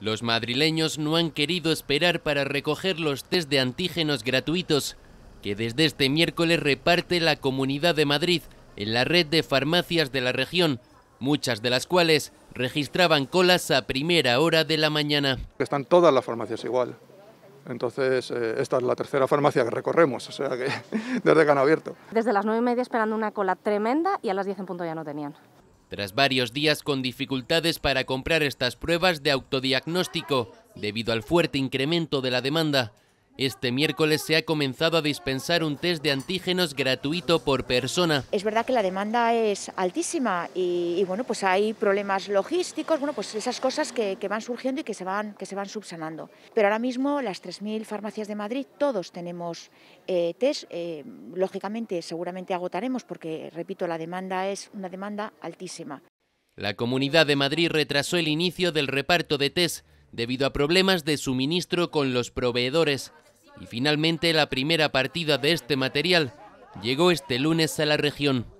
Los madrileños no han querido esperar para recoger los test de antígenos gratuitos que desde este miércoles reparte la Comunidad de Madrid en la red de farmacias de la región, muchas de las cuales registraban colas a primera hora de la mañana. Están todas las farmacias igual. Entonces, eh, esta es la tercera farmacia que recorremos, o sea que desde que han abierto. Desde las nueve y media esperando una cola tremenda y a las 10 en punto ya no tenían. Tras varios días con dificultades para comprar estas pruebas de autodiagnóstico, debido al fuerte incremento de la demanda, este miércoles se ha comenzado a dispensar un test de antígenos gratuito por persona. Es verdad que la demanda es altísima y, bueno, pues hay problemas logísticos, bueno, pues esas cosas que, van surgiendo y que se van, que se van subsanando. Pero ahora mismo las 3.000 farmacias de Madrid, todos tenemos eh, test, eh, lógicamente seguramente agotaremos porque, repito, la demanda es una demanda altísima. La Comunidad de Madrid retrasó el inicio del reparto de test debido a problemas de suministro con los proveedores. Y finalmente la primera partida de este material llegó este lunes a la región.